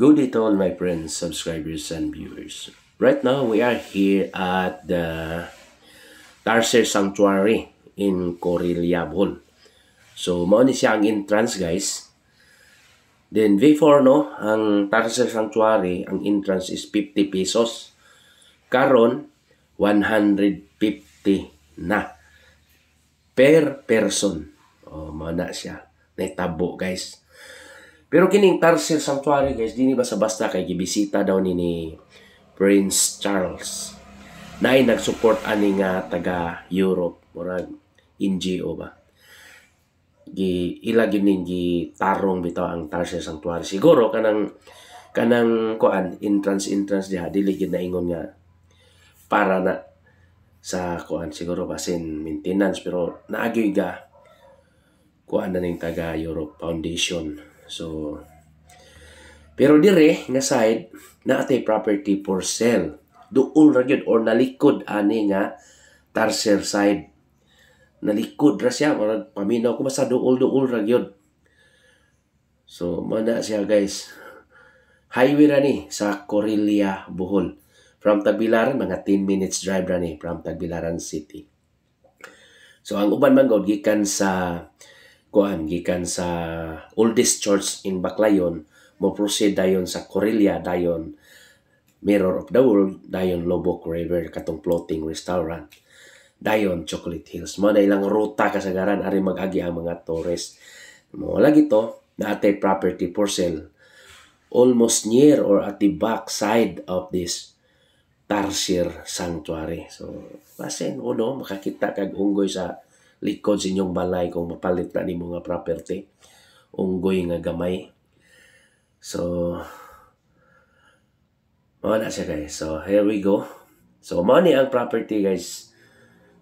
Good day to all my friends, subscribers, and viewers. Right now, we are here at the Tarsier Sanctuary in Corilla So, mauni siya ang entrance, guys. Then, before, no? Ang Tarsier Sanctuary, ang entrance is 50 pesos. Karon, 150 na per person. O, oh, mauna siya. Naitabo, guys. Pero kining Tarsil Sanctuary guys, dini basta basta kay gibisita daw ni, ni Prince Charles. nag-support ani nga taga Europe murag NGO ba. Gi ila gyud gi tarong bitaw ang Tarsil Sanctuary. Siguro kanang kanang kuan entrance entrance diha dili gyud naingon nga para na sa kuan siguro basin maintenance pero naagyoy ga kuan na ning taga Europe Foundation So, pero dire nga side na atay property for sale. Duol ra gyud or nalikod ani nga Tarser side. Nalikod ra siya murag paminaw ko basta duol-duol ra gyud. So, mana siya guys. Highway ra ni sa Corilla, Bohol. From Tagbilaran, mga 10 minutes drive ra ni from Tagbilaran City. So, ang uban man gikan sa kuan gikan sa oldest church in Baclayon mo proceed dayon sa Corelia dayon Mirror of the World dayon Lobok River katong floating restaurant dayon Chocolate Hills mo na ilang ruta kasagaran ari magagi ang mga tourist mo lagi to naatay property for sale almost near or at the back side of this Tarsier Sanctuary so basin uno makakita kag unggoy sa likod sa inyong balay kung mapalit na ni mga property unggoy nga gamay so mga na siya guys so here we go so mga ang property guys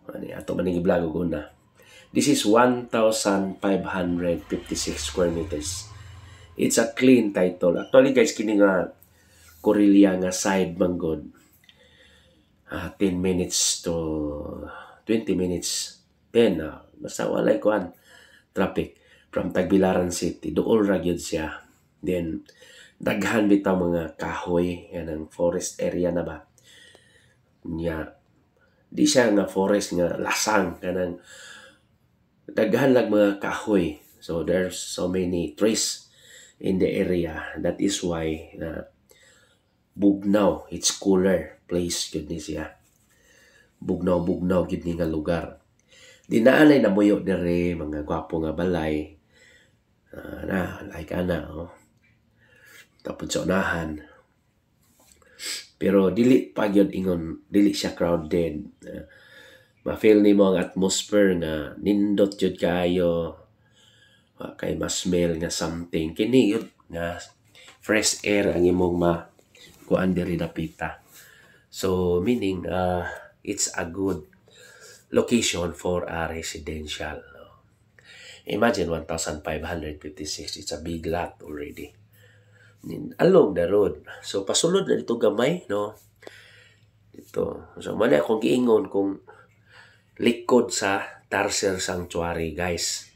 mga ni ato maning vlog una. this is 1,556 square meters it's a clean title actually guys kini nga Corilla nga side manggod uh, ah, 10 minutes to 20 minutes 10 na ah, basta walay kuan traffic from Tagbilaran City duol ra gyud siya then daghan bitaw mga kahoy kanang forest area na ba Niya. di siya nga forest nga lasang kanang daghan lang mga kahoy so there's so many trees in the area that is why na ah, bugnaw it's cooler place gud ni siya bugnaw bugnaw gid ni nga lugar dinaanay na muyo dire mga gwapo nga balay uh, na like ana oh tapos sa unahan pero dili pa ingon dili siya crowded uh, ma-feel nimo ang atmosphere nga nindot jud kayo uh, kay ma-smell nga something kini yun nga fresh air ang imong ma kuan diri dapita so meaning uh, it's a good location for a residential. Imagine 1,556. It's a big lot already. Along the road. So, pasulod na dito gamay, no? Dito. So, mali akong giingon kung likod sa Tarser Sanctuary, guys.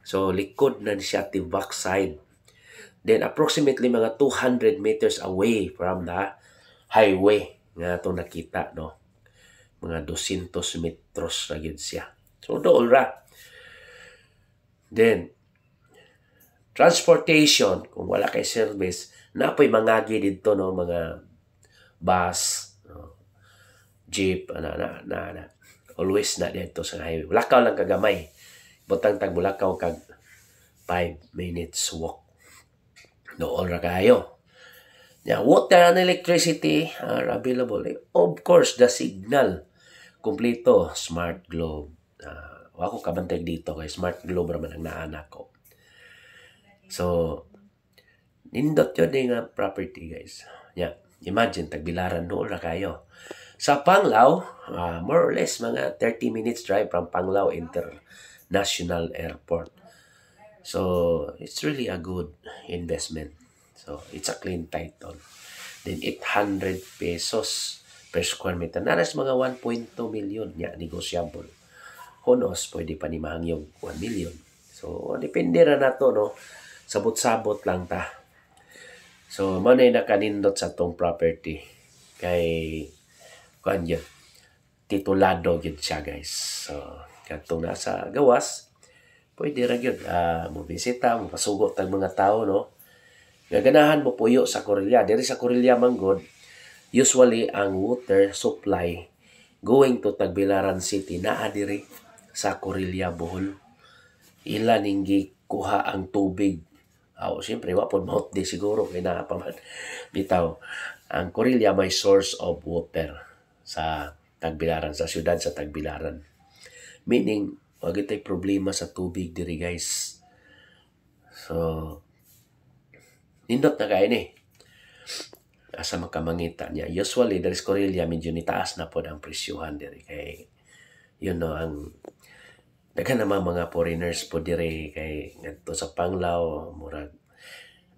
So, likod na siya at the backside. Then, approximately mga 200 meters away from the highway nga itong nakita, no? mga 200 metros na yun siya. So, dool ra. Then, transportation, kung wala kay service, napoy mga dito no, mga bus, no, jeep, ana, na, na, na, always na dito sa highway. Lakaw lang kagamay. Butang tag Bulakaw kag 5 minutes walk. Dool ra kayo. Yeah, water and electricity are available. Of course, the signal Kompleto, smart globe. Uh, ako kabantay dito kay smart globe raman ang naanak ko. So, nindot yun yung eh, uh, property guys. Yeah. Imagine, tagbilaran noon na kayo. Sa Panglao, uh, ah, more or less mga 30 minutes drive from Panglao International Airport. So, it's really a good investment. So, it's a clean title. Then, 800 pesos per square meter. Naras mga 1.2 million nya negosyable. Honos, pwede pa ni yung 1 million. So, depende ra nato no. Sabot-sabot lang ta. So, manay nakanindot sa tong property. Kay, kuhan yun, titulado yun siya guys. So, katong nasa gawas, pwede ra gyud uh, mo bisita mo pasugo tag mga tao no gaganahan mo puyo sa Korea diri sa Korea manggod usually ang water supply going to Tagbilaran City na diri sa Corilla Bohol ila ning kuha ang tubig aw oh, siyempre wa pod mouth di siguro kay naa pa bitaw ang Corilla may source of water sa Tagbilaran sa siyudad sa Tagbilaran meaning wag itay problema sa tubig diri guys so nindot na kain eh asa makamangita niya. Usually, dari Corellia, medyo nitaas na po ang presyuhan diri kay, yun no, ang daghan naman mga foreigners po diri kay ngadto sa Panglao murag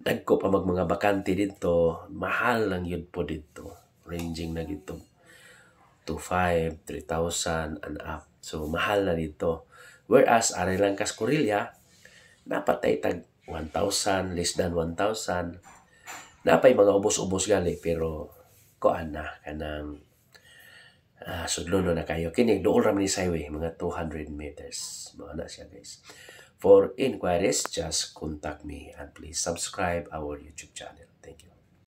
dagko pa mag mga bakante dito mahal lang yun po dito ranging na gito 2,500 3,000 and up so mahal na dito whereas aray lang kas Corilla napatay tag 1,000 less than 1,000 napay mga ubos-ubos gali pero kuan na kanang ah, sudlono na kayo kini dool ra ni highway mga 200 meters mga na siya guys for inquiries just contact me and please subscribe our youtube channel